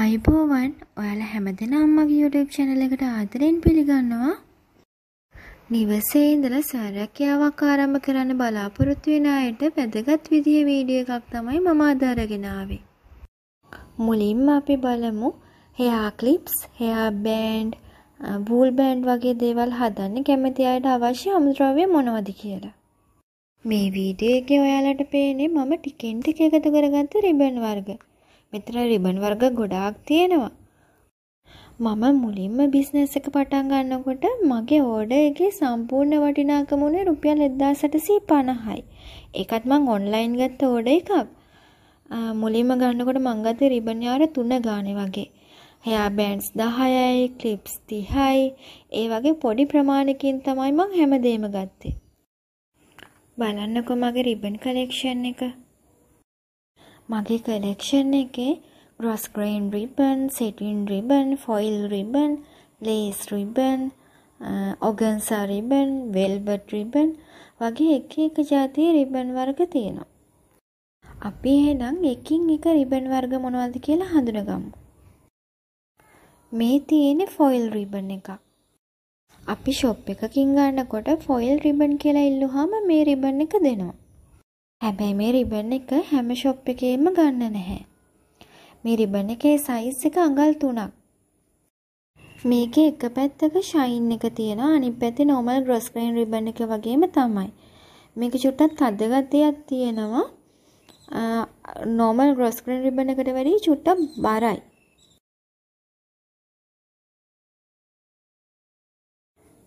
ආයුබෝවන් ඔයාල හැමදෙනාම මගේ YouTube channel එකට ආදරෙන් පිළිගන්නවා. නිවසේ ඉඳලා සැරකියාවක් ආරම්භ කරන්න බලාපොරොත්තු වෙන අයට වැදගත් විදිහේ වීඩියෝ එකක් තමයි මම අද අරගෙන ආවේ. මුලින්ම අපි බලමු hair clips, hair band, wool band වගේ දේවල් හදන්න කැමති අයට අවශ්‍ය අමුද්‍රව්‍ය මොනවද කියලා. මේ වීඩියෝ එකේ ඔයාලට පේන්නේ මම ටිකෙන් ටික එකතු කරගත්ත රිබන් වර්ග. මෙතන රිබන් වර්ග ගොඩාක් තියෙනවා. මම මුලින්ම බිස්නස් එක පටන් ගන්නකොට මගේ ඕඩර් එකේ සම්පූර්ණ වටිනාකම උනේ රුපියල් 1850යි. ඒකත් මං ඔන්ලයින් ගත්ත ඕඩර් එකක්. මුලින්ම ගන්නකොට මං ගත්තේ රිබන් යාර 3 ගානේ වගේ. හෙයා බෑන්ඩ්ස් 10යි, ක්ලිප්ස් 30යි. ඒ වගේ පොඩි ප්‍රමාණකින් තමයි මං හැමදේම ගත්තේ. බලන්නකෝ මගේ රිබන් කලෙක්ෂන් එක. මගේ කලෙක්ෂන් එකේ grosgrain ribbon satin ribbon foil ribbon lace ribbon organza ribbon velvet ribbon වගේ එක එක ජාතිය රිබන් වර්ග තියෙනවා. අපි එහෙනම් එකින් එක රිබන් වර්ග මොනවද කියලා හඳුනගමු. මේ තියෙන ෆොයිල් රිබන් එකක්. අපි ෂොප් එකකින් ගන්නකොට ෆොයිල් රිබන් කියලා ඉල්ලුවාම මේ රිබන් එක දෙනවා. හැබැයි මේ රිබන් එක හැම ෂොප් එකේම ගන්න නැහැ. මේ රිබන් එකේ සයිස් එක අඟල් 3ක්. මේකේ එක පැත්තක ෂයින් එක තියෙනවා අනිත් පැත්තේ normal gloss green ribbon එක වගේම තමයි. මේක චුට්ටක් තද ගතියක් තියෙනවා. normal gloss green ribbon එකට වැඩිය චුට්ටක් බරයි.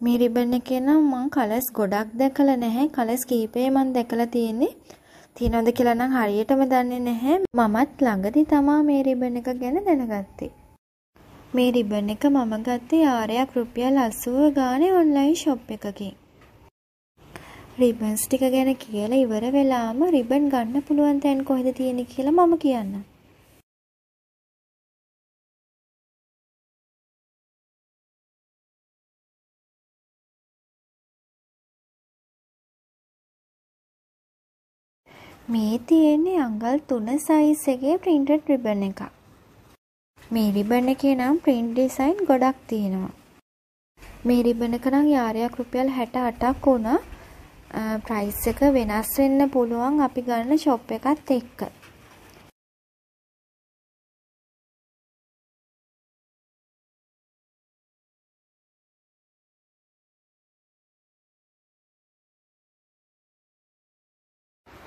මේ රිබන් එකේ නම් මම කලර්ස් ගොඩක් දැකලා නැහැ. කලර්ස් කීපේ මම දැකලා තියෙන්නේ. තියනොද කියලා නම් හරියටම දන්නේ නැහැ. මමත් ළඟදී තමා මේ රිබන් එක ගැන දැනගත්තේ. මේ රිබන් එක මම ගත්තේ ආරයක් රුපියල් 80 ගානේ ඔන්ලයින් ෂොප් එකකින්. රිබන්ස් ටික ගැන කියලා ඉවර වෙලාම රිබන් ගන්න පුළුවන් තැන් කොහෙද තියෙන්නේ කියලා මම කියන්නම්. මේ තියෙන්නේ අඟල් 3 size එකේ printed ribbon එකක්. මේ රිබන් එකේ නම් print design ගොඩක් තියෙනවා. මේ රිබන් එක නම් යාරයක් රුපියල් 68ක් වුණා. price එක වෙනස් වෙන්න පුළුවන් අපි ගන්න shop එකත් එක්ක.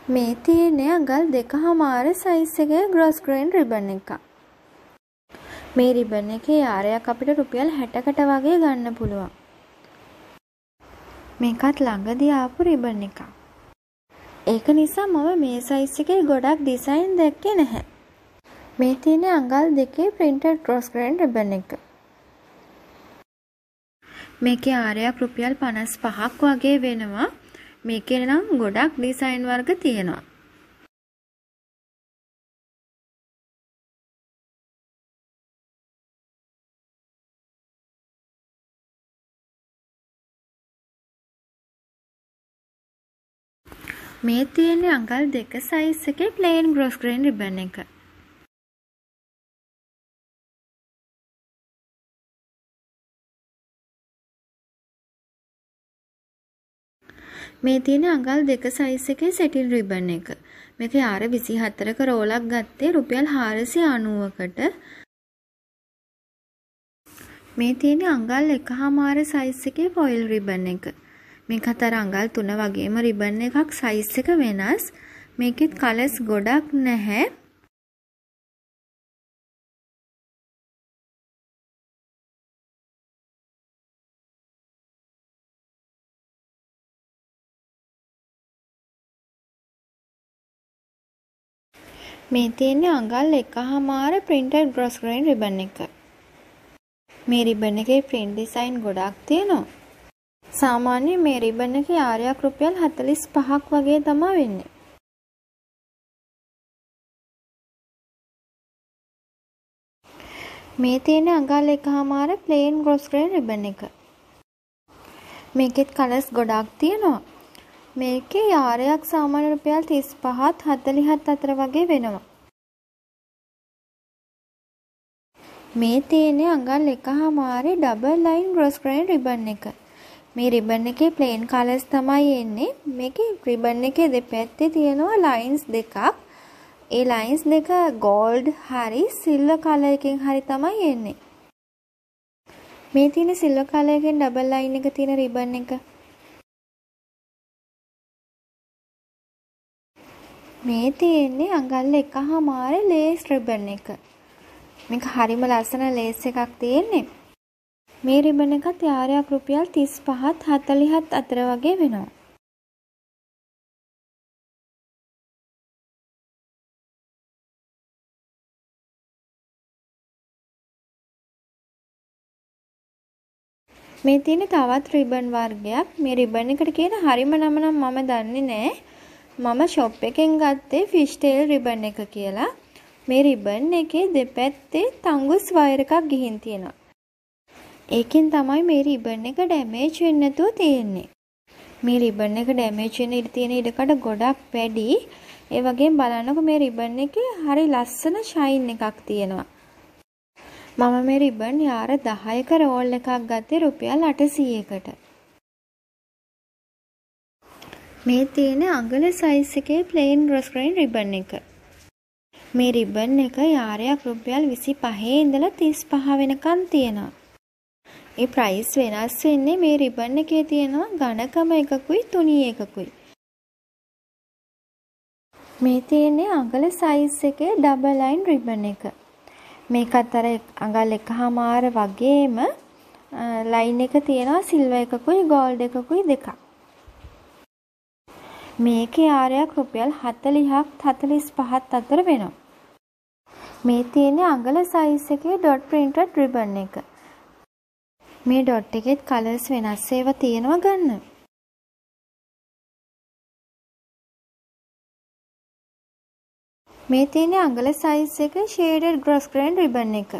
මේ තීරණය ගල් දෙක හමාර සයිස් එකේ ග්‍රොස් ග්‍රේන් රිබන් එකක්. මේ රිබන් එකේ යාරයක් අපිට රුපියල් 60කට වගේ ගන්න පුළුවන්. මේකත් ළඟදී ආපු රිබන් එකක්. ඒක නිසා මම මේ සයිස් එකේ ගොඩක් ඩිසයින් දැක්කේ නැහැ. මේ තියෙන අඟල් දෙකේ printed cross grain ribbon එක. මේකේ ආරයක් රුපියල් 55ක් වගේ වෙනවා. මේකේ නම් ගොඩක් ඩිසයින් වර්ග තියෙනවා. මේ තියෙන්නේ අඟල් දෙක සයිස් එකේ ප්ලේන් ග්‍රොස් ග්‍රීන් රිබන් එක. මේ තියෙන අඟල් දෙක සයිස් එකේ සැටින් රිබන් එක. මේකේ ආර 24ක රෝලක් ගත්තේ රුපියල් 490කට. මේ තියෙන අඟල් එකහමාර සයිස් එකේ ෆොයිල් රිබන් එක. මේක අතර අඟල් තුන වගේම රිබන් එකක් සයිස් එක වෙනස්. මේකෙත් කලර්ස් ගොඩක් නැහැ. මේ තියෙන්නේ අඟල් එකහමාර printed gross grain ribbon එක. මේ රිබන් එකේ print design ගොඩක් තියෙනවා. සාමාන්‍ය මේ රිබන් එකේ ආරයක් රුපියල් 45ක් වගේ තමයි වෙන්නේ. මේ තියෙන අඟල් එකහමාර plain gross grain ribbon එක. මේකෙත් colors ගොඩක් තියෙනවා. මේකේ යාරයක් සාමාන්‍ය රුපියල් 35ත් 40ත් අතර වගේ වෙනවා. මේ තියෙන්නේ අඟල් 1මාරේ double line grosgrain ribbon එක. මේ රිබන් එකේ ප්ලේන් කලර්ස් තමයි එන්නේ. මේකේ රිබන් එකේ දෙපැත්තේ තියෙනවා ලයින්ස් දෙකක්. ඒ ලයින්ස් දෙක ගෝල්ඩ් හරි සිල්වර් කලර් එකෙන් හරි තමයි එන්නේ. මේ තියෙන සිල්වර් කලර් එකෙන් ඩබල් ලයින් එක තියෙන රිබන් එක මේ තියෙන්නේ අඟල් එක හමාරේ ලේස් රිබන් එක. මේක හරිම ලස්සන ලේස් එකක් තියෙන්නේ. මේ රිබන් එකත් යාරයක් රුපියල් 35ත් 40ත් අතර වගේ වෙනවා. මේ තියෙන තවත් රිබන් වර්ගයක් මේ රිබන් එකට කියන හරිම නම නම් මම දන්නේ නැහැ මම ෂොප් එකෙන් ගත්තේ ෆිෂ්ටේල් රිබන් එක කියලා මේ රිබන් එකේ දෙපැත්තේ තංගුස් වයර් එකක් ගිහින් තියෙනවා ඒකෙන් තමයි මේ රිබන් එක ඩැමේජ් වෙන්නේ නැතුව තියෙන්නේ මේ රිබන් එක ඩැමේජ් වෙන ඉඩ තියෙන ඉඩකඩ ගොඩක් වැඩි ඒ වගේම බලන්නකො මේ රිබන් එකේ හරි ලස්සන ෂයින් එකක් තියෙනවා මම මේ රිබන් යාර 10ක රෝල් එකක් ගත්තේ රුපියල් 800කට මේ තියෙන අඟල සයිස් එකේ ප්ලේන් ග්‍රොස් ග්‍රේන් රිබන් එක. මේ රිබන් එක යාරයක් රුපියල් 25 ඉඳලා 35 වෙනකන් තියෙනවා. ඒ ප්‍රයිස් වෙනස් වෙන්නේ මේ රිබන් එකේ තියෙනවා ඝනකම එකකුයි තුනී එකකුයි. මේ තියෙන්නේ අඟල සයිස් එකේ ඩබල් ලයින් රිබන් එක. මේක අතර අඟල් එකමාර වගේම ලයින් එක තියෙනවා සිල්වර් එකකුයි ගෝල්ඩ් එකකුයි දෙකක්. මේකේ ආරයක් රුපියල් 40ක් 45ක් අතර වෙනවා. මේ තියෙන අඟල සයිස් එකේ ඩොට් printed ribbon එක. මේ ඩොට් එකෙත් colors වෙනස් ඒවා තියෙනවා ගන්න. මේ තියෙන අඟල සයිස් එක shaded grass grain ribbon එක.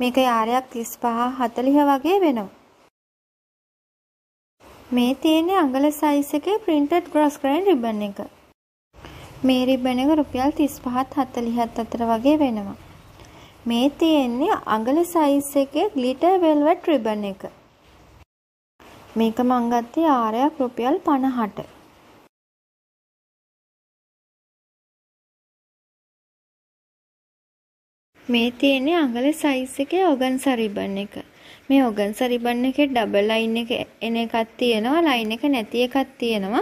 මේකේ ආරයක් 35 40 වගේ වෙනවා. මේ තියෙන්නේ අඟල සයිස් එකේ printed grass grain ribbon එක. මේ රිබන් එක රුපියල් 35ත් 40ත් අතර වගේ වෙනවා. මේ තියෙන්නේ අඟල සයිස් එකේ glitter velvet ribbon එක. මේක මං ගත්තේ ආරයක් රුපියල් 50ට. මේ තියෙන්නේ අඟල සයිස් එකේ ඔගන්සා රිබන් එක. මේ ඔගන්ස රිබන් එකේ ඩබල් ලයින් එක එන එකක් තියෙනවා ලයින් එක නැති එකක් තියෙනවා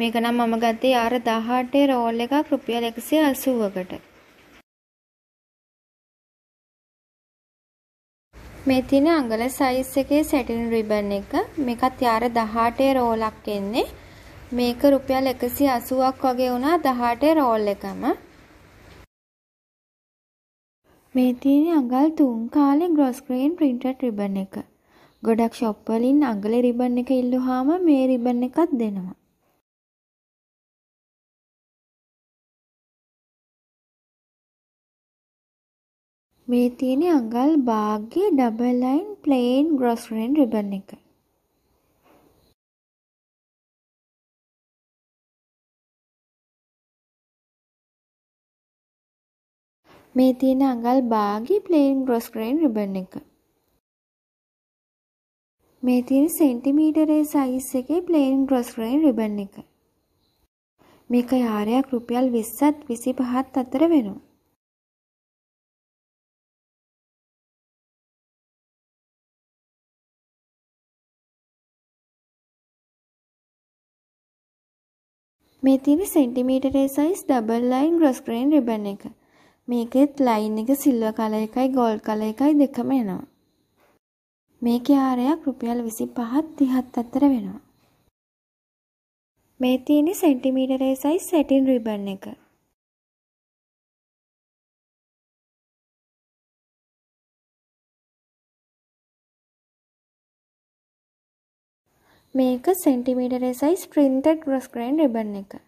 මේක නම් මම ගත්තේ R18 රෝල් එකක් රුපියල් 180කට මේ තියෙන අඟල සයිස් එකේ සැටින් රිබන් එක මේකත් R18 රෝලක් එන්නේ මේක රුපියල් 180ක් වගේ වුණා 18 රෝල් එකම මේ තියෙන අඟල් 3 කාලේ ග්‍රොස් ග්‍රේන් printed ribbon එක. ගොඩක් shop වලින් අඟලේ ribbon එක ඉල්ලුවාම මේ ribbon එකක් දෙනවා. මේ තියෙන අඟල් භාග්‍ය double line plain grosgrain ribbon එක. මේ තියෙන අඟල් බාගේ ප්ලේන් ග්‍රොස් ග්‍රේන් රිබන් එක. මේ තියෙන සෙන්ටිමීටරේ සයිස් එකේ ප්ලේන් ග්‍රොස් ග්‍රේන් රිබන් එක. මේක යාරයක් රුපියල් 20ත් 25ත් අතර වෙනවා. මේ තියෙන සෙන්ටිමීටරේ size double line grosgrain ribbon එක. මේකෙත් ලයින් එක සිල්ව කල එකයි ගෝල් කල එකයි දෙකම එනවා. මේකේ ආරයක් රුපියල් 25ත් 30ත් අතර වෙනවා. මේ තියෙන්නේ සෙන්ටිමීටරේ සයිස් සැටින් රිබන් එක. මේක සෙන්ටිමීටරේ සයිස් printed grosgrain ribbon එක.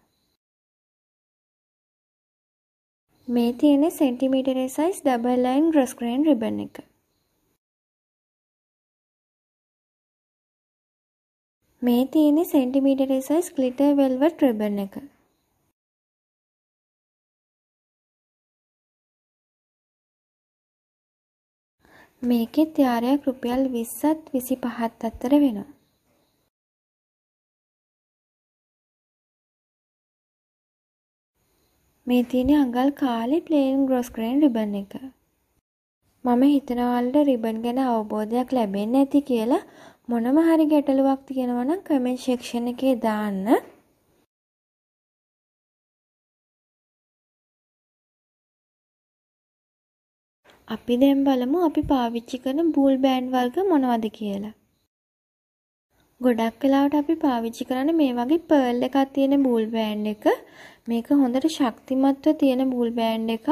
මේ තියෙන centimetre size double line grosgrain ribbon එක. මේ තියෙන centimetre size glitter velvet ribbon එක. මේකේ ත්‍යාරයක් රුපියල් 20ත් 25ත් අතර වෙනවා. මේ තියෙන අඟල් කාලේ ප්ලේන් ග්‍රොස් කරන රිබන් එක. මම හිතනවලට රිබන් ගැන අවබෝධයක් ලැබෙන්නේ නැති කියලා මොනම හරි ගැටලුවක් තියෙනවා නම් කමෙන්ට් සෙක්ෂන් එකේ දාන්න. අපි දැන් බලමු අපි පාවිච්චි කරන බූල් බෑන්ඩ් වර්ග මොනවද කියලා. ගොඩක් වෙලාවට අපි පාවිච්චි කරන්න මේ වගේ පර්ල් එකක් තියෙන බූල් බෑන්ඩ් එක. මේක හොඳට ශක්තිමත්ව තියෙන බූල් බෑන්ඩ් එකක්.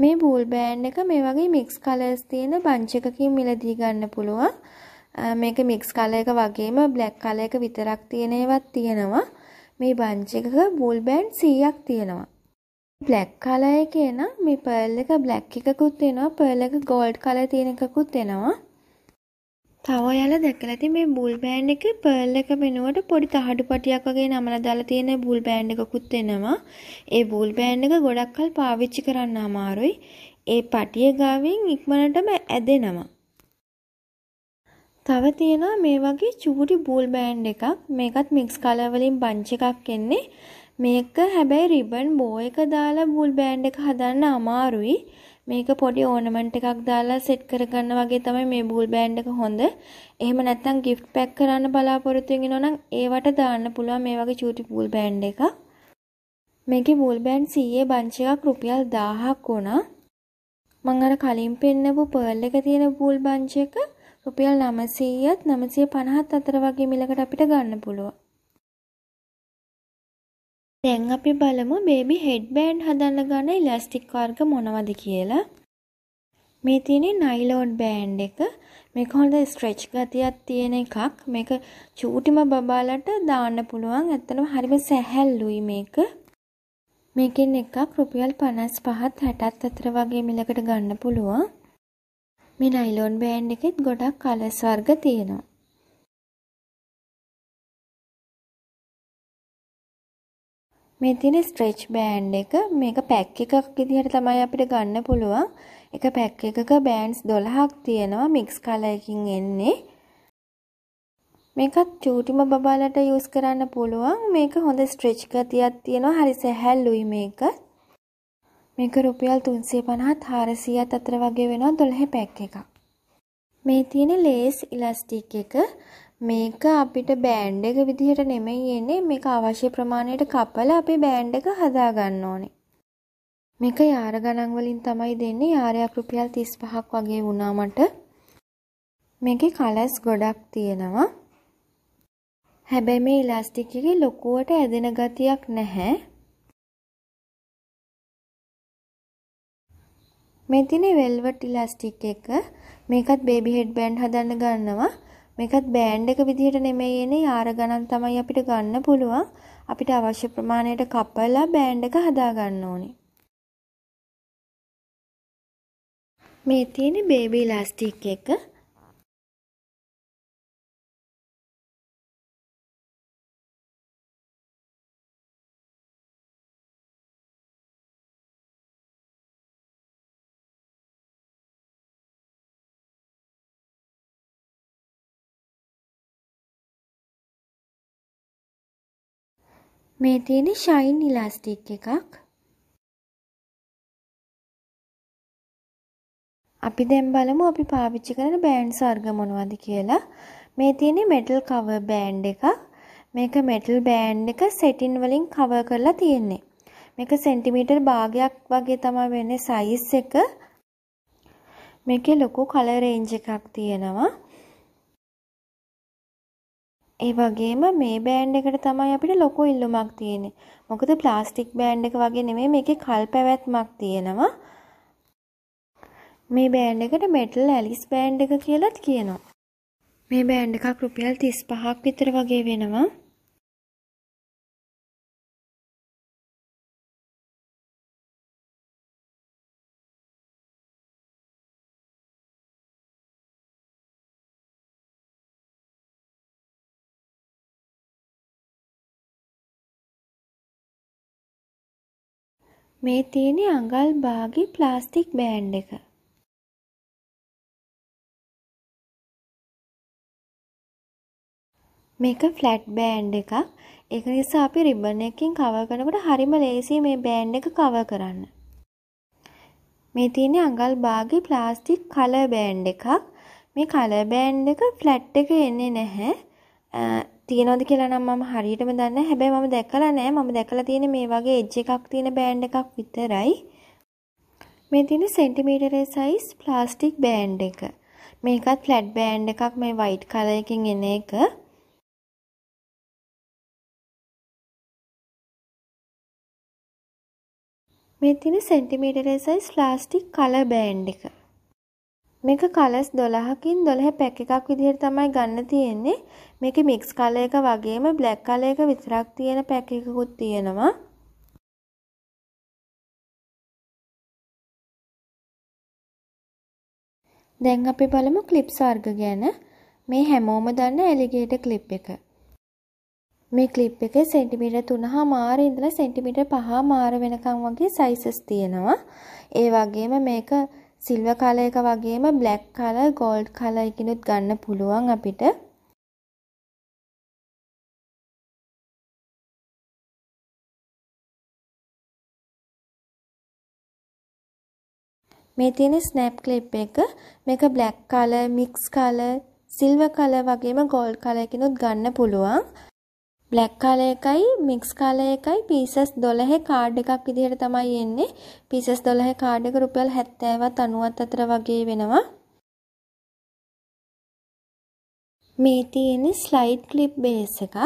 මේ බූල් බෑන්ඩ් එක මේ වගේ මික්ස් කලර්ස් තියෙන බංච් එකකින් මිලදී ගන්න පුළුවන්. මේක මික්ස් කලර් එක වගේම බ්ලැක් කලර් එක විතරක් තියෙන ඒවත් තියෙනවා. මේ බංච් එකක බූල් බෑන්ඩ් 100ක් තියෙනවා. බ්ලැක් කලර් එකේ නම් මේ පර්ල් එක බ්ලැක් එකකුත් එනවා, පර්ල් එක ගෝල්ඩ් කලර් තියෙන එකකුත් එනවා. තව යාලා දැකලා තියෙන මේ බුල් බෑන්ඩ් එක පර්ල් එක වෙනුවට පොඩි තහඩු පටියක් වගේ නමලා දාලා තියෙන බුල් බෑන්ඩ් එකකුත් එනවා. ඒ බුල් බෑන්ඩ් එක ගොඩක් කල් පාවිච්චි කරන්න අමාරුයි. ඒ පටිය ගාවෙන් ඉක්මනටම ඇදෙනවා. තව තියෙනවා මේ වගේ චූටි බුල් බෑන්ඩ් එකක්. මේකත් මික්ස් කලර් වලින් බන්ච් එකක් එන්නේ. මේක හැබැයි රිබන් බෝ එක දාලා බුල් බෑන්ඩ් එක හදන්න අමාරුයි. මේක පොඩි ඕනමන්ට් එකක් දාලා සෙට් කරගන්න වගේ තමයි මේ බූල් බෑන්ඩ් එක හොඳ. එහෙම නැත්නම් gift pack කරන්න බලාපොරොත්තු වෙනවා නම් ඒවට දාන්න පුළුවන් මේ වගේ චූටි බූල් බෑන්ඩ් එකක්. මේකේ බූල් බෑන්ඩ් 100 බන්ච් එකක් රුපියල් 1000ක් වුණා. මං අර කලින් පෙන්නපු පර්ල් එක තියෙන බූල් බන්ච් එක රුපියල් 900ත් 950ත් අතර වගේ මිලකට අපිට ගන්න පුළුවන්. දැන් අපි බලමු බේබි හෙඩ් බෑන්ඩ් හදන්න ගන්න ඉලාස්ටික් වර්ග මොනවද කියලා. මේ තියෙන නයිලෝන් බෑන්ඩ් එක. මේක හොඳ ස්ට්‍රෙච් ගතියක් තියෙන එකක්. මේක චූටිම බබාලට දාන්න පුළුවන්. ඇත්තටම හරිම සැහැල්ලුයි මේක. මේකෙන් එකක් රුපියල් 55ත් 60ත් අතර වගේ මිලකට ගන්න පුළුවන්. මේ නයිලෝන් බෑන්ඩ් එකෙත් ගොඩක් කලර්ස් වර්ග තියෙනවා. මේ තියෙන ස්ට්‍රෙච් බෑන්ඩ් එක මේක පැක් එකක් විදිහට තමයි අපිට ගන්න පුළුවන්. එක පැක් එකක බෑන්ඩ්ස් 12ක් තියෙනවා මික්ස් කලරකින් එන්නේ. මේකත් චූටිම බබාලට යූස් කරන්න පුළුවන්. මේක හොඳ ස්ට්‍රෙච් ගතියක් තියෙනවා. හරි සැහැල්ලුයි මේක. මේක රුපියල් 350 400 අතර වගේ වෙනවා 12 පැක් එකක්. මේ තියෙන ලේස් ඉලාස්ටික් එක මේක අපිට බෑන්ඩ් එක විදිහට නෙමෙයි එන්නේ මේක අවශ්‍ය ප්‍රමාණයට කපලා අපේ බෑන්ඩ් එක හදා ගන්න ඕනේ. මේක යාර ගණන් වලින් තමයි දෙන්නේ යාරයක් රුපියල් 35ක් වගේ වුණා මට. මේකේ කලර්ස් ගොඩක් තියෙනවා. හැබැයි මේ ඉලාස්ටික් එකේ ලොකුවට ඇදෙන ගතියක් නැහැ. මේ තියෙන වෙල්වට් ඉලාස්ටික් එක මේකත් බේබි හෙඩ් බෑන්ඩ් හදන්න ගන්නවා. මේකත් බෑන්ඩ් එක විදිහට නෙමෙයි එන්නේ යාර ගණන් තමයි අපිට ගන්න පුළුවන්. අපිට අවශ්‍ය ප්‍රමාණයට කපලා බෑන්ඩ් එක හදා ගන්න ඕනේ. මේ තියෙන බේබි ඉලාස්ටික් එක මේ තියෙන ෂයින් ඉලාස්ටික් එකක්. අපි දැන් බලමු අපි පාවිච්චි කරන බෑන්ඩ් වර්ග මොනවද කියලා. මේ තියෙන මෙටල් කවර් බෑන්ඩ් එකක්. මේක මෙටල් බෑන්ඩ් එක සෙටින් වලින් කවර් කරලා තියෙන්නේ. මේක සෙන්ටිමීටර් භාගයක් වගේ තමයි වෙන්නේ සයිස් එක. මේකේ ලොකු කලර් රේන්ජ් එකක් තියෙනවා. ඒ වගේම මේ බෑන්ඩ් එකට තමයි අපිට ලොකු ඉල්ලුමක් තියෙන්නේ. මොකද ප්ලාස්ටික් බෑන්ඩ් එක වගේ නෙමෙයි මේකේ කල් පැවැත්මක් තියෙනවා. මේ බෑන්ඩ් එකට මෙටල් ඇලිස් බෑන්ඩ් එක කියලාත් කියනවා. මේ බෑන්ඩ් එකක් රුපියල් 35ක් විතර වගේ වෙනවා. මේ තියෙන අඟල් බාගේ ප්ලාස්ටික් බෑන්ඩ් එක. මේක ෆ්ලැට් බෑන්ඩ් එකක්. ඒක නිසා අපි රිබන් එකකින් කවර් කරනකොට හරිම ලේසියි මේ බෑන්ඩ් එක කවර් කරන්න. මේ තියෙන අඟල් බාගේ ප්ලාස්ටික් කලර් බෑන්ඩ් එකක්. මේ කලර් බෑන්ඩ් එක ෆ්ලැට් එක එන්නේ නැහැ. තියනොද කියලා නම් මම හරියටම දන්න හැබැයි මම දැකලා නෑ මම දැකලා තියෙන මේ වගේ එජ් එකක් තියෙන බෑන්ඩ් එකක් විතරයි මේ තියෙන සෙන්ටිමීටරේ සයිස් ප්ලාස්ටික් බෑන්ඩ් එක මේකත් ෆ්ලැට් බෑන්ඩ් එකක් මේ වයිට් කලර් එකකින් එන එක මේ තියෙන සෙන්ටිමීටරේ සයිස් ප්ලාස්ටික් කලර් බෑන්ඩ් එක මේක කලස් 12කින් 12 පැක් එකක් විදිහට තමයි ගන්න තියෙන්නේ. මේකේ මික්ස් කලර් එක වගේම බ්ලැක් කලර් එක විතරක් තියෙන පැක් එකකුත් තියෙනවා. දැන් අපි බලමු ක්ලිප්ස් වර්ග ගැන. මේ හැමෝම දන්න ඇලිගේටර් ක්ලිප් එක. මේ ක්ලිප් එකේ සෙන්ටිමීටර් 3 මාර ඉඳලා සෙන්ටිමීටර් 5 මාර වෙනකම් වගේ සයිසස් තියෙනවා. ඒ වගේම මේක සිල්ව කලර් එක වගේම බ්ලැක් කලර් ගෝල්ඩ් කලර් එකනුත් ගන්න පුළුවන් අපිට. මේ තියෙන ස්නැප් ක්ලිප් එක මේක black colour mix colour silver colour වගේම ගෝල්ඩ් කලර් එකකිනුත් ගන්න පුළුවන් බ්ලැක් කාලර් එකයි මික්ස් කාලර් එකයි පීසස් 12 කාඩ් එකක් විදිහට තමයි එන්නේ. පීසස් 12 කාඩ් එක රුපියල් 70වත් 90ත් අතර වගේ වෙනවා. මේ තියෙන ස්ලයිඩ් ක්ලිප් බේස් එකක්.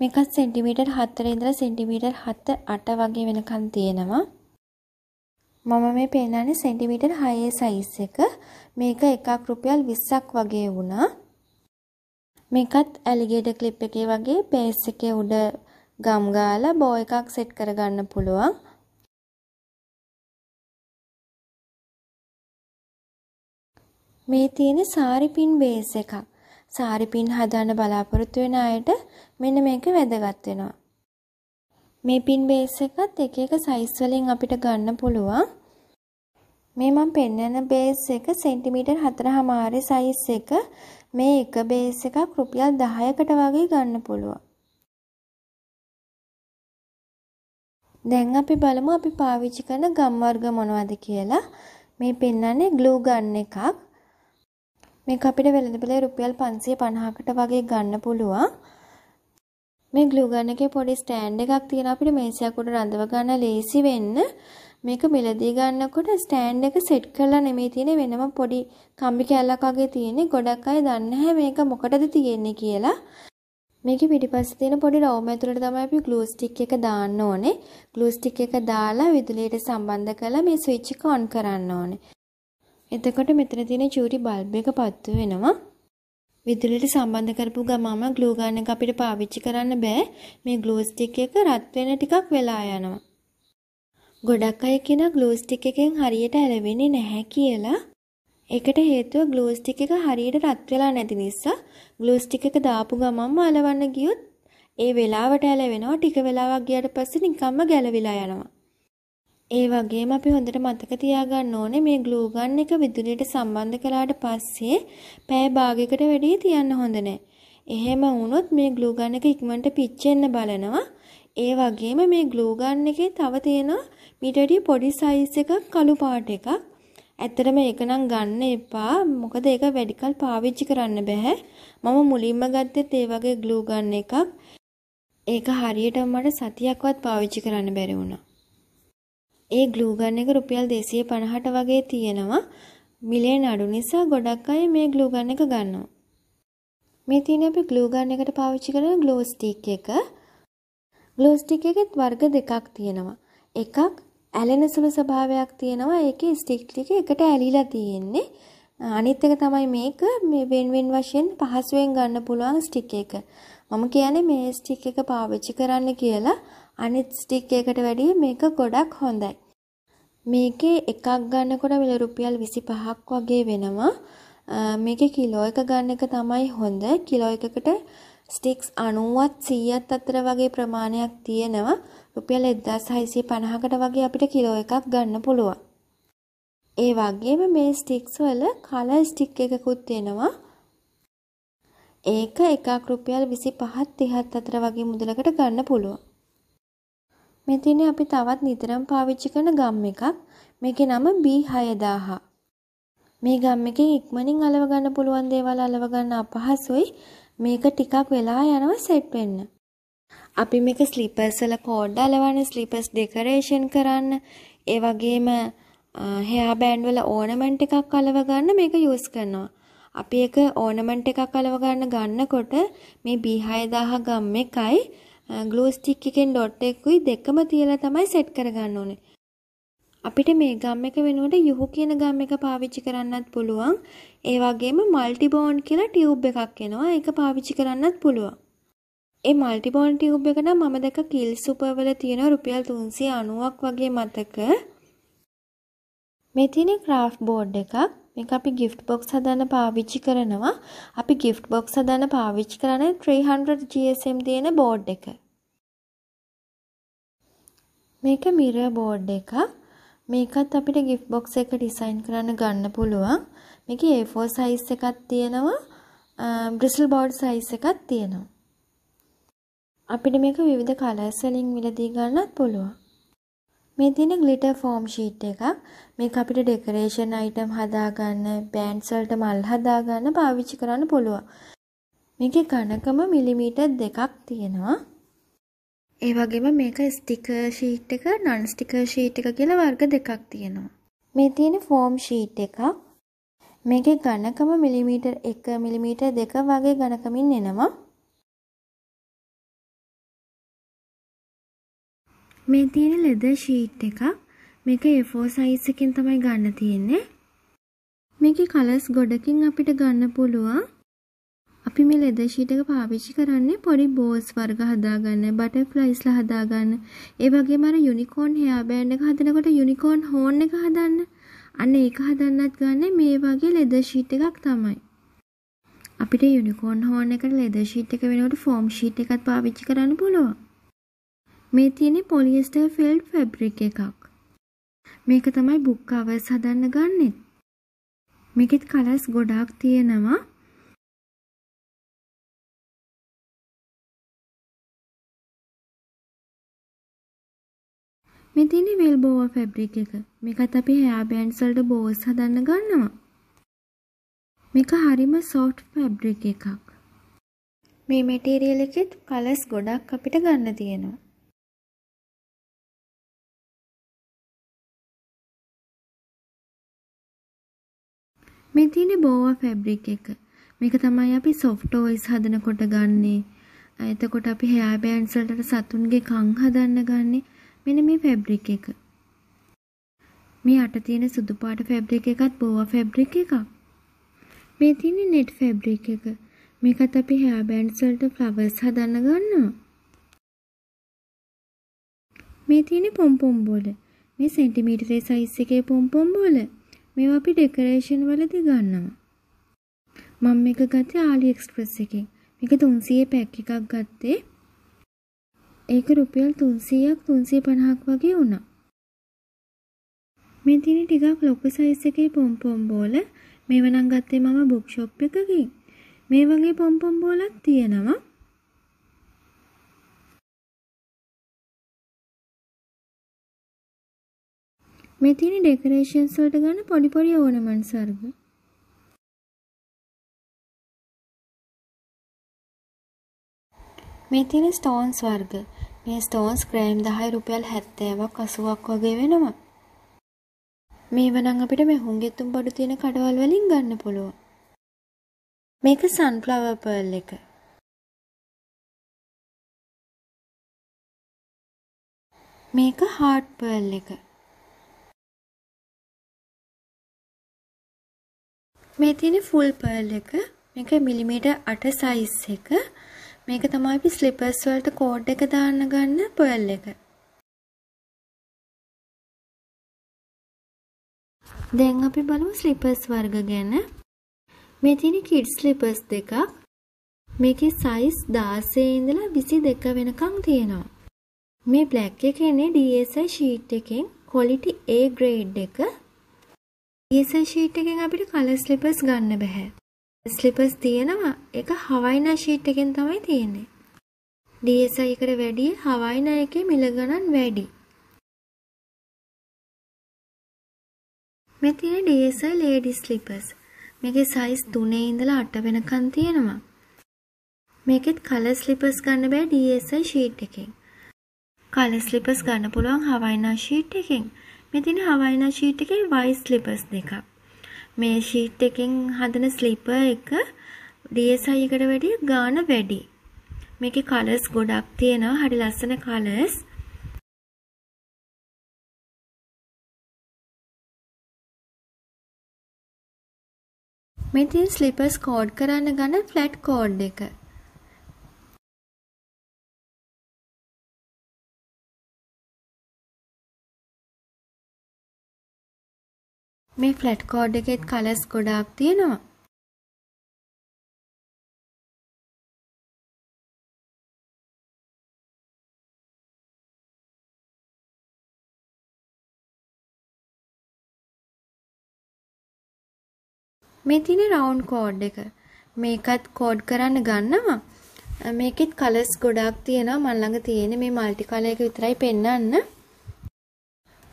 මේක සෙන්ටිමීටර් 4 ඉඳලා සෙන්ටිමීටර් 7 8 වගේ වෙනකන් තියෙනවා. මම මේ පෙන්නන්නේ සෙන්ටිමීටර් 6 සයිස් එක. මේක එකක් රුපියල් 20ක් වගේ වුණා. මේකත් ඇලිගේට ක්ලිප් එකේ වගේ බේස් එකේ උඩ ගම් ගාලා බෝ එකක් සෙට් කරගන්න පුළුවන්. මේ තියෙන සාරි පින් බේස් එකක්. සාරි පින් හදන්න බලාපොරොත්තු වෙන අයට මෙන්න මේක වැදගත් වෙනවා. මේ පින් බේස් එකත් එක එක සයිස් වලින් අපිට ගන්න පුළුවන්. මේ මම පෙන්වන බේස් එක සෙන්ටිමීටර් 4.5 සයිස් එක මේ එක බේස් එකක් රුපියල් දහයකට වගේ ගන්න පුළුවන්. දැන් අපි බලමු අපි පාවිච්චි කරන ගම් වර්ග මොනවද කියලා. මේ පෙන්වන්නේ ග්ලූ ගන් එකක්. මේක අපිට වෙළඳපොලේ රුපියල් 550කට වගේ ගන්න පුළුවන්. මේ ග්ලූ ගන් එකේ පොඩි ස්ටෑන්ඩ් එකක් තියෙන අපිට මේසයක් උඩ රඳව ගන්න ලේසි වෙන්න. මේක මිලදී ගන්නකොට ස්ටෑන්ඩ් එක සෙට් කරලා නෙමෙයි තියෙන්නේ වෙනම පොඩි කම්බි කැල්ලක් වගේ තියෙන්නේ. ගොඩක් අය දන්නේ නැහැ මේක මොකටද තියෙන්නේ කියලා. මේකේ පිටිපස්සේ තියෙන පොඩි රවුම ඇතුළට තමයි අපි ග්ලූ ස්ටික් එක දාන්න ඕනේ. ග්ලූ ස්ටික් එක දාලා විදුලියට සම්බන්ධ කරලා මේ ස්විච් එක ඔන් කරන්න ඕනේ. එතකොට මෙතන තියෙන චූටි බල්බ් එක පත්තු වෙනවා. විදුලියට සම්බන්ධ කරපු ගමම ග්ලූ ගන්න එක අපිට පාවිච්චි කරන්න බෑ. මේ ග්ලූ ස්ටික් එක රත් වෙන ටිකක් වෙලා යනවා. ගොඩක් අය කියන ග්ලූස් ටික එකෙන් හරියට ඇලවෙන්නේ නැහැ කියලා. ඒකට හේතුව ග්ලූස් ටික එක හරියට රත් වෙලා නැති නිසා ග්ලූස් ටික එක දාපු ගමන්ම අලවන්න ගියොත් ඒ වෙලාවට ඇලවෙනවා ටික වෙලාවක් ගියට පස්සේ නිකම්ම ගැලවිලා යනවා. ඒ වගේම අපි හොඳට මතක තියාගන්න ඕනේ මේ ග්ලූ ගන් එක විදුලියට සම්බන්ධ කළාට පස්සේ පැය භාගයකට වැඩි තියන්න හොඳ නැහැ. එහෙම වුණොත් මේ ග්ලූ ගන් එක ඉක්මනට පිච්චෙන්න බලනවා. ඒ වගේම මේ ග්ලූ ගන් එකේ තව තියෙනවා මීටරි පොඩි සයිස් එකක් කළු පාට එකක්. ඇත්තටම ඒක නම් ගන්න එපා. මොකද ඒක වැඩිකල් පාවිච්චි කරන්න බෑ. මම මුලින්ම ගත්තෙත් ඒ වගේ ග්ලූ ගන්න එකක්. ඒක හරියට මට සතියක්වත් පාවිච්චි කරන්න බැරි වුණා. ඒ ග්ලූ ගන්න එක රුපියල් 250ට වගේ තියෙනවා. මිලියන අඩු නිසා ගොඩක් අය මේ ග්ලූ ගන්න එක ගන්නවා. මේ තියෙන අපි ග්ලූ ගන් එකට පාවිච්චි කරන ග්ලෝ ස්ටික් එක. ග්ලෝ ස්ටික් එකෙත් වර්ග දෙකක් තියෙනවා. එකක් ඇලෙන සුළු ස්වභාවයක් තියෙනවා ඒකේ ස්ටික් ටික එකට ඇලිලා තියෙන්නේ. අනිත් එක තමයි මේක මේ වෙන් වෙන් වශයෙන් පහසුවෙන් ගන්න පුළුවන් ස්ටික් එක. මම කියන්නේ මේ ස්ටික් එක පාවිච්චි කරන්න කියලා අනිත් ස්ටික් එකට වැඩිය මේක ගොඩක් හොඳයි. මේකේ එකක් ගන්නකොට මිල රුපියල් 25ක් වගේ වෙනවා. මේකේ කිලෝ එක ගන්න එක තමයි හොඳ. කිලෝ එකකට ස්ටික්ස් 90ත් 100ත් අතර වගේ ප්‍රමාණයක් තියෙනවා. රුපියල් 1650කට වගේ අපිට කිලෝ එකක් ගන්න පුළුවන්. ඒ වගේම මේ ස්ටික්ස් වල කලර් ස්ටික් එකකුත් එනවා. ඒක එකක් රුපියල් 25 30 අතර වගේ මුදලකට ගන්න පුළුවන්. මෙතන අපි තවත් නිතරම පාවිච්චි කරන ගම් එකක්. මේකේ නම B6000. මේ ගම් එකෙන් ඉක්මනින් අලව ගන්න පුළුවන් දේවල් අලව ගන්න අපහසුයි. මේක ටිකක් වෙලා යනවා සෙට් වෙන්න. අපි මේක ස්ලිපර්ස් වල කෝඩ් අලවන්න ස්ලිපර්ස් ඩෙකොරේෂන් කරන්න ඒ වගේම හෙයා බෑන්ඩ් වල ඕනමන්ට් එකක් අලව ගන්න මේක යූස් කරනවා. අපි ඒක ඕනමන්ට් එකක් අලව ගන්න ගන්නකොට මේ B6000 ගම් එකයි ග්ලූ ස්ටික් එකෙන් ඩොට් එකකුයි දෙකම තියලා තමයි සෙට් කරගන්න ඕනේ. අපිට මේ ගම් එක වෙනුවට යුහු කියන ගම් එක පාවිච්චි කරන්නත් පුළුවන්. ඒ වගේම මල්ටි බෝන්ඩ් කියලා ටියුබ් එකක් එනවා. ඒක පාවිච්චි කරන්නත් පුළුවන්. ඒ මල්ටිබෝන් ටියුබ් එක නම් මම දැක කිල් සුපර්වල තියෙන රුපියල් 390ක් වගේ මතක. මේ තියෙන ක්‍රාෆ්ට් බෝඩ් එකක්. මේක අපි gift box හදන්න පාවිච්චි කරනවා. අපි gift box හදන්න පාවිච්චි කරන්නේ 300 GSM තියෙන බෝඩ් එක. මේක mirror board එකක්. මේකත් අපිට gift box එක design කරන්න ගන්න පුළුවන්. මේකේ A4 size එකක් තියෙනවා. බ්‍රිසල් බෝඩ් size එකක් තියෙනවා. අපිට මේක විවිධ කලර්ස් වලින් මිලදී ගන්නත් පුළුවන්. මේ තියෙන ග්ලිටර් ෆෝම් ෂීට් එකක්. මේක අපිට ඩෙකරේෂන් අයිටම් හදාගන්න, බෑන්ඩ්ස් වලට මල් හදාගන්න පාවිච්චි කරන්න පුළුවන්. මේකේ ඝනකම මිලිමීටර් දෙකක් තියෙනවා. ඒ වගේම මේක ස්ටිකර් ෂීට් එක, නන් ස්ටිකර් ෂීට් එක කියලා වර්ග දෙකක් තියෙනවා. මේ තියෙන ෆෝම් ෂීට් එකක්. මේකේ ඝනකම මිලිමීටර් 1 මිලිමීටර් 2 වගේ ඝනකමින් එනවා. මේ තියෙන ලෙද ෂීට් එකක් මේක A4 size එකෙන් තමයි ගන්න තියෙන්නේ. මේකේ කලර්ස් ගොඩකින් අපිට ගන්න පුළුවන්. අපි මේ ලෙදර් ෂීට් එක පාවිච්චි කරන්නේ පොඩි බෝස් වර්ග හදාගන්න, බටර්ෆ්ලයිස්ලා හදාගන්න, ඒ වගේම අර යුනිකෝන් හෙයා බෑන්ඩ් එක හදනකොට යුනිකෝන් හෝන් එක හදන්න. අන්න ඒක හදන්නත් ගන්න මේ වගේ ලෙදර් ෂීට් එකක් තමයි. අපිට යුනිකෝන් හෝන් එකට ලෙදර් ෂීට් එක වෙනකොට ෆෝම් ෂීට් එකක් පාවිච්චි කරන්න පුළුවන්. මේ තියෙන පොලියස්ටර් ෆිල්ඩ් ෆැබ්‍රික් එකක්. මේක තමයි බුක් කවර්ස් හදන්න ගන්නෙත්. මේකෙත් කලර්ස් ගොඩාක් තියෙනවා. මේ තියෙන වෙල් බෝව ෆැබ්‍රික් එක. මේකත් අපි හෙයා බෑන්ඩ්ස් වලට බෝස් හදන්න ගන්නවා. මේක හරිම සොෆ්ට් ෆැබ්‍රික් එකක්. මේ මැටීරියල් එකෙත් කලර්ස් ගොඩක් අපිට ගන්න තියෙනවා. මේ තියෙන්නේ බෝවා ෆැබ්‍රික් එක. මේක තමයි අපි සොෆ්ට් ටොයිස් හදනකොට ගන්නෙ. එතකොට අපි හෙයා බෑන්ඩ්ස් වලට සතුන්ගේ කන් හදන්න ගන්නෙ. මෙන්න මේ ෆැබ්‍රික් එක. මේ අට තියෙන සුදු පාට ෆැබ්‍රික් එකත් බෝවා ෆැබ්‍රික් එකක්. මේ තියෙන්නේ net ෆැබ්‍රික් එක. මේකත් අපි හෙයා බෑන්ඩ්ස් වලට ෆ්ලවර්ස් හදන්න ගන්නවා. මේ තියෙන්නේ පොම්පොම් බෝල. මේ සෙන්ටිමීටරේ සයිස් එකේ පොම්පොම් බෝල. මේවා අපි ඩෙකරේෂන් වලදී ගන්නවා. මම මේක ගත්තේ ආලි එක්ස්ප්‍රස් එකෙන්. මේක 300 පැක් එකක් ගත්තේ. ඒක රුපියල් 300ක් 350ක් වගේ වුණා. මේ තියෙන ටිකක් ලොකු සයිස් එකේ පොම්පොම් බෝල. මේව නම් ගත්තේ මම බුක් ෂොප් එකකින්. මේ වගේ පොම්පොම් බෝලක් තියෙනවා. මේ තියෙන ඩෙකරේෂන්ස් වලට ගන්න පොඩි පොඩි ඕනමන්ට්ස් වර්ග. මේ තියෙන ස්ටෝන්ස් වර්ග. මේ ස්ටෝන්ස් ග්‍රෑම් 10 රුපියල් 70ක් 80ක් වගේ වෙනවා. මේව නම් අපිට මෙහුම් ගෙතුම් බඩු තියෙන කඩවල් වලින් ගන්න පුළුවන්. මේක sunflower pearl එක. මේක heart pearl එක. මේ තියෙන ෆුල් පර්ල් එක මේක මිලිමීටර් 8 සයිස් එක මේක තමයි අපි ස්ලිපර්ස් වලට කෝඩ් එක දාන්න ගන්න පර්ල් එක දැන් අපි බලමු ස්ලිපර්ස් වර්ග ගැන මේ තියෙන කිඩ්ස් ස්ලිපර්ස් දෙකක් මේකේ සයිස් 16 ඉඳලා 22 වෙනකම් තියෙනවා මේ බ්ලැක් එකේ DSI ෂීට් එකෙන් quality A grade එක ඒසන් e ෂීට් එකෙන් අපිට කලර් ස්ලිපර්ස් ගන්න බෑ. ස්ලිපර්ස් තියෙනවා. ඒක හවයිනා ෂීට් එකෙන් තමයි තියෙන්නේ. DSI එකට වැඩිය හවයිනා එකේ මිල ගණන් වැඩි. මේ තියෙන DSI lady slippers. මේකේ size 3 ඉඳලා 8 වෙනකන් තියෙනවා. මේකෙත් කලර් ස්ලිපර්ස් ගන්න බෑ DSI ෂීට් එකෙන්. කලර් ස්ලිපර්ස් ගන්න පුළුවන් හවයිනා ෂීට් එකෙන්. මේ තියෙන හවයිනා ෂීට් එකේ වයිස් ස්ලිපර්ස් දෙකක්. මේ ෂීට් එකෙන් හදන ස්ලිපර් එක DSI එකට වැඩිය ගාන වැඩි. මේකේ කලර්ස් ගොඩක් තියෙනවා. හරි ලස්සන කලර්ස්. මේ තියෙන ස්ලිපර්ස් කෝඩ් කරන්න ගන්න ෆ්ලැට් කෝඩ් එක. මේ ෆ්ලැට් කෝඩ් එකෙත් කලර්ස් ගොඩාක් තියෙනවා. මේ තියෙන රවුන්ඩ් කෝඩ් එක. මේකත් කෝඩ් කරන්න ගන්නවා. මේකෙත් කලර්ස් ගොඩාක් තියෙනවා. මන් ළඟ තියෙන්නේ මේ මල්ටි කලර් එක විතරයි පෙන්වන්න.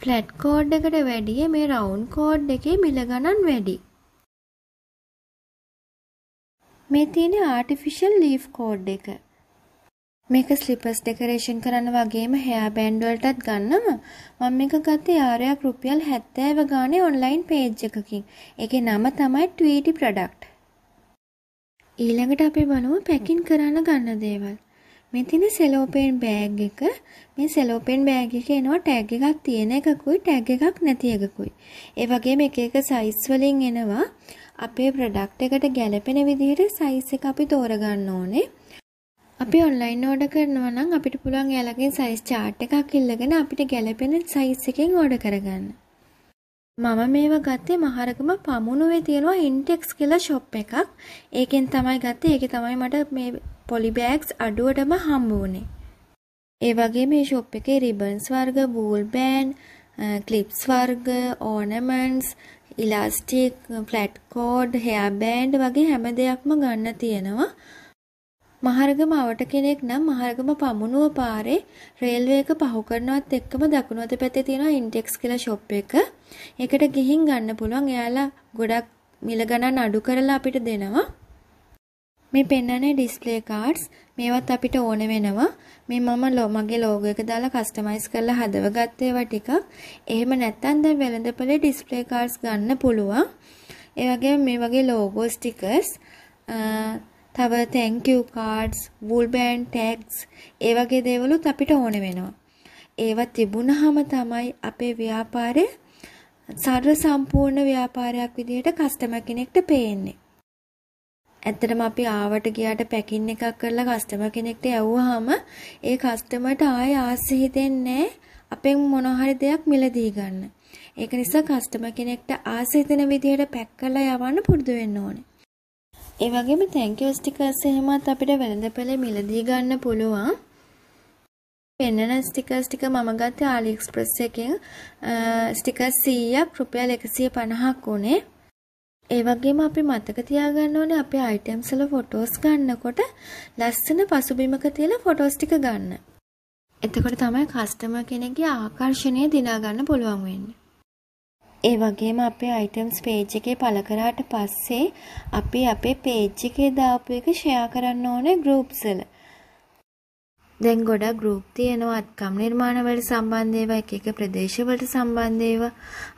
ෆ්ලැට් කෝඩ් එකට වැඩිය මේ රවුන්් කෝඩ් එකේ මිල ගණන් වැඩි. මේ තියෙන ආටිෆිෂල් ලීෆ් කෝඩ් එක. මේක ස්ලිපස් ඩෙකරේෂන් කරන්න වගේම හයා බැන්්ඩුවලටත් ගන්නම මම මේක ගත්තේ ආරයක් රුපියල් හැත්තෑව ගානේ ඔන්ලයින් පේජ් එකකින් එක නම තමයි ටීටි ප්‍රඩක්්. ඊළඟට අපි බලමු පැකින් කරන්න ගන්න දේවල්. මෙතින සෙලෝපෙන් බෑග් එක මේ සෙලෝපෙන් බෑග් එක එනවා ටැග් එකක් තියෙන එකකුයි ටැග් එකක් නැති එකකුයි. ඒ වගේම එක එක සයිස් වලින් එනවා. අපේ ප්‍රොඩක්ට් එකට ගැලපෙන විදිහට සයිස් එක අපි තෝරගන්න ඕනේ. අපි ඔන්ලයින් ඕඩර් කරනවා නම් අපිට පුළුවන් එයාලගෙන් සයිස් chart එකක් ඉල්ලගෙන අපිට ගැලපෙන සයිස් එකෙන් ඕඩර් කරගන්න. මම මේව ගත්තේ මහරගම පමුණුවේ තියෙනවා ඉන්ටෙක්ස් කියලා ෂොප් එකක්. ඒකෙන් තමයි ගත්තේ. ඒකේ තමයි මට මේ පොලිබෑග්ස් අඩුවටම හම්බ වුණේ. ඒ වගේ මේ ශොප් එකේ රිබන්ස් වර්ග වූල් බෑන් කලිප්ස් වර්ග ඕනමන්ස් ඉලාස්ටික් ෆලට් කෝඩ් හයා බෑන්ඩ් වගේ හැම දෙයක්ම ගන්න තියෙනවා මහරගම අවට කෙනෙක් නම් මහරගම පමුණුව පාරේ රේල්වේක පහු කරනවත් එක්කම දකුණු අත පැත්තේ තියෙනවා ඉන්ටෙක්ස් කියලා ෂොප් එක. ඒකට ගිහින් ගන්න පුළුවන්. එයාලා ගොඩක් මිල ගණන් අඩු කරලා අපිට දෙනවා. මේ පෙන්වන්නේ ඩිස්ප්ලේ කාඩ්ස් මේවත් අපිට ඕන වෙනවා මේ මම මගේ ලෝගෝ එක දාලා කස්ටමයිස් කරලා හදව ගත්තේ ඒවා ටිකක් එහෙම නැත්නම් දැන් වෙළඳපොලේ ඩිස්ප්ලේ කාඩ්ස් ගන්න පුළුවන් ඒ වගේම මේ වගේ ලෝගෝ ස්ටිකර්ස් තව thank you cards wool band tags ඒ වගේ දේවලුත් අපිට ඕන වෙනවා ඒවා තිබුණාම තමයි අපේ ව්‍යාපාරය සර්ව සම්පූර්ණ ව්‍යාපාරයක් විදිහට කස්ටමර් කෙනෙක්ට පේන්නේ ඇත්තටම අපි ආවට ගියාට පැකින් එකක් කරලා කස්ටමර් කෙනෙක්ට යවුවාම ඒ කස්ටමර්ට ආයෙ ආසෙ හිතෙන්නේ අපෙන් මොන හරි දෙයක් මිලදී ගන්න. ඒක නිසා කස්ටමර් කෙනෙක්ට ආසෙ හිතෙන විදිහට පැක් කරලා යවන්න පුරුදු වෙන්න ඕනේ. ඒ වගේම thank you stickers එහෙමත් අපිට වෙළඳ පෙළ මිලදී ගන්න පුළුවන්. පෙන්වන ස්ටිකර්ස් ටික මම ගත්තේ AliExpress එකෙන් ස්ටිකර් 100ක් රුපියල් 150ක් උනේ. ඒ වගේම අපි මතක තියාගන්න ඕනේ අපේ අයිටම්ස් වල ෆොටෝස් ගන්නකොට ලස්සන පසුබිමක තියලා ෆොටෝස් ටික ගන්න. එතකොට තමයි කස්ටමර් කෙනෙක්ගේ ආකර්ෂණය දිනා ගන්න පුළුවන් වෙන්නේ. ඒ වගේම අපේ අයිටම්ස් page එකේ පළ කරාට පස්සේ අපි අපේ page එකේ දාපු එක ෂෙයා කරන්න ඕනේ groups වල. දැන් ගොඩක් ගෲප් තියෙනවා අත්කම් නිර්මාණවලට සම්බන්ධ ඒවා එක එක ප්‍රදේශවලට සම්බන්ධ ඒවා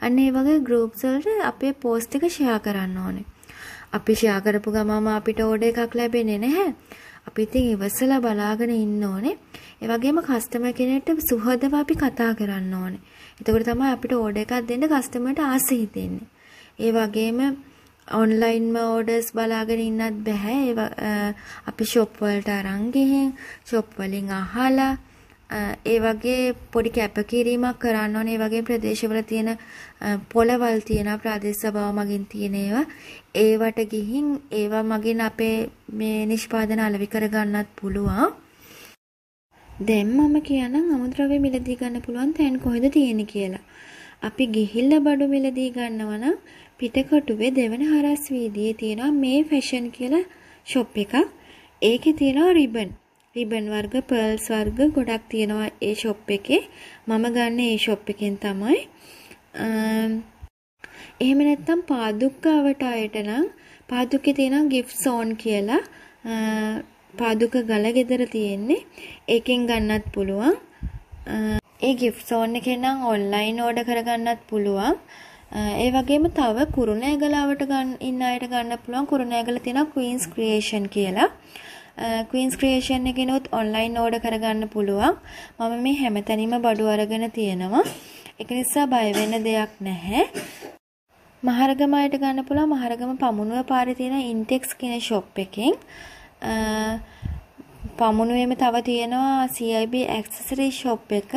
අන්න ඒ වගේ ගෲප්ස් වලට අපේ පෝස්ට් එක ෂෙයා කරන්න ඕනේ. අපි ෂෙයා කරපු ගමම අපිට ඕඩර් එකක් ලැබෙන්නේ නැහැ. අපි ඉතින් ඉවසලා බලාගෙන ඉන්න ඕනේ. ඒ වගේම කස්ටමර් කෙනෙක්ට සුහදව අපි කතා කරන්න ඕනේ. එතකොට තමයි අපිට ඕඩර් එකක් දෙන්න කස්ටමර්ට ආස හිතෙන්නේ. ඒ වගේම ඔන්ලයින්ම ඕඩර්ස් බලාගෙන ඉන්නත් බැහැ ඒ අපි ෂොප් වලට අරන් ගිහින් ෂොප් වලින් අහලා ඒ වගේ පොඩි කැපකිරීමක් කරන්න ඕනේ වගේ ප්‍රදේශවල තියෙන පොළවල් තියෙන ප්‍රාදේශ බව මගින් තියෙන ඒවා ඒවට ගිහින් ඒවා මගින් අපේ මේ නිෂ්පාදන අලෙවි කරගන්නත් පුළුවන් දැන් මම කියනනම් අමුද්‍රව්‍ය මිලදී ගන්න පුළුවන් තැන් කොහෙද තියෙන්නේ කියලා අපි ගිහිල්ලා බඩු මිලදී ගන්නවා නම් පිටකොටුවේ දෙවන හරස් වීදියේ තියෙනවා මේ ෆැෂන් කියලා ෂොප් එකක්. ඒකේ තියෙනවා රිබන්. රිබන් වර්ග, පර්ල්ස් වර්ග ගොඩක් තියෙනවා ඒ ෂොප් එකේ. මම ගන්න ඒ ෂොප් එකෙන් තමයි. එහෙම නැත්නම් පාදුක්කාවට ආයට නම් පාදුකේ තියෙනවා gift zone කියලා පාදුක ගල ගෙදර තියෙන්නේ ඒකෙන් ගන්නත් පුළුවන් ඒ ගිෆ්ට් සෝන් එකෙන් නම් ඔන්ලයින් ඕඩර් කරගන්නත් පුළුවන් ඒ වගේම තව කුරුණෑගලාවට ගන්න ඉන්න අයට ගන්න පුළුවන් කුරුණෑගල තියෙන ක්වීන්ස් ක්‍රියේෂන් කියලා. ක්වීන්ස් ක්‍රියේෂන් එකනොත් ඔන්ලයින් ඕඩර් කරගන්න පුළුවන්. මම මේ හැමතැනම බඩු අරගෙන තියෙනවා. ඒක නිසා බය වෙන්න දෙයක් නැහැ. මහරගම අයට ගන්න පුළුවන් මහරගම පමුණුව පාරේ තියෙන ඉන්ටෙක්ස් කියන ෂොප් එකෙන් පමුණුවේම තව තියෙනවා CIB accessory shop එක.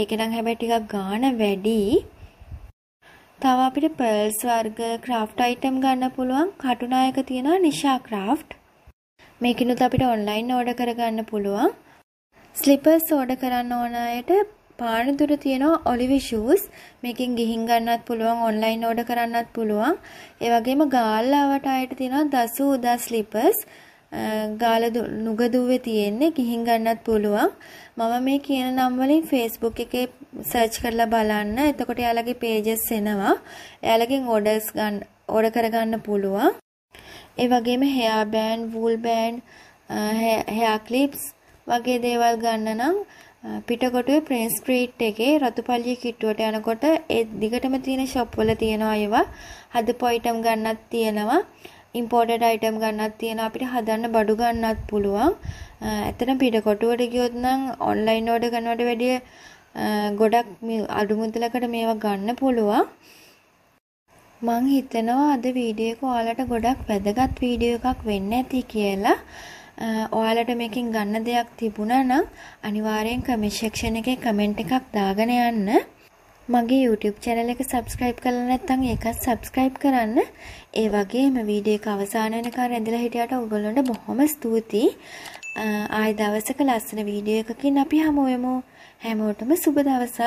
ඒක නම් හැබැයි ටිකක් ගාණ වැඩි. තව අපිට පර්ල්ස් වර්ග ක්‍රාෆ්ට් අයිටම් ගන්න පුළුවන් කටුනායක තියෙනවා නිෂා ක්‍රාෆ්ට්. මේකිනුත් අපිට ඔන්ලයින් ඕඩර් කරගන්න පුළුවන්. ස්ලිපර්ස් ඕඩර් කරන්න ඕන අයට පාන දුර තියෙනවා ඔලිවි ෂූස්. මේකෙන් ගිහින් ගන්නත් පුළුවන් ඔන්ලයින් ඕඩර් කරන්නත් පුළුවන්. ඒ වගේම ගාල්ලාවට අයට තියෙනවා දසු උදා ස්ලිපර්ස්. ගාල නුගදුවේ තියෙන්නේ ගිහින් ගන්නත් පුළුවන්. මම මේ කියන නම් වලින් Facebook එකේ සර්ච් කරලා බලන්න. එතකොට එයාලගේ pages එනවා. එයාලගෙන් orders ගන්න order කරගන්න පුළුවන්. ඒ වගේම hair band, wool band, hair clips වගේ දේවල් ගන්න නම් පිටකොටුවේ ප්‍රින්ස් ස්ට්‍රීට් එකේ රතුපල්ලිය කිට්ටුවට යනකොට ඒ දිගටම තියෙන ෂොප් වල තියෙනවා ඒවා. හදපු item ගන්නත් තියෙනවා. ඉම්පෝර්ටඩ් අයිටම් ගන්නත් තියෙනවා අපිට හදන්න බඩු ගන්නත් පුළුවන්. ඇත්තටම පිටකොටුවට ගියොත් නම් ඔන්ලයින් ඕඩර් කරනවට වැඩිය ගොඩක් අඩු මුදලකට මේවා ගන්න පුළුවන්. මං හිතනවා අද වීඩියෝ එක ඔයාලට ගොඩක් වැදගත් වීඩියෝ එකක් වෙන්න ඇති කියලා. ඔයාලට මේකෙන් ගන්න දෙයක් තිබුණා නම් අනිවාර්යෙන් කමෙන්ට් සෙක්ෂන් එකේ කමෙන්ට් එකක් දාගෙන යන්න. මගේ YouTube channel එක subscribe කරලා නැත්නම් ඒකත් subscribe කරන්න. ඒ වගේම වීඩියෝ එක අවසාන වෙනකන් ඇඳලා හිටියට ඔයගොල්ලන්ට බොහොම ස්තුතියි. ආය දවසක ලස්සන වීඩියෝ එකකින් අපි හමු වෙමු. හැමෝටම සුබ දවසක්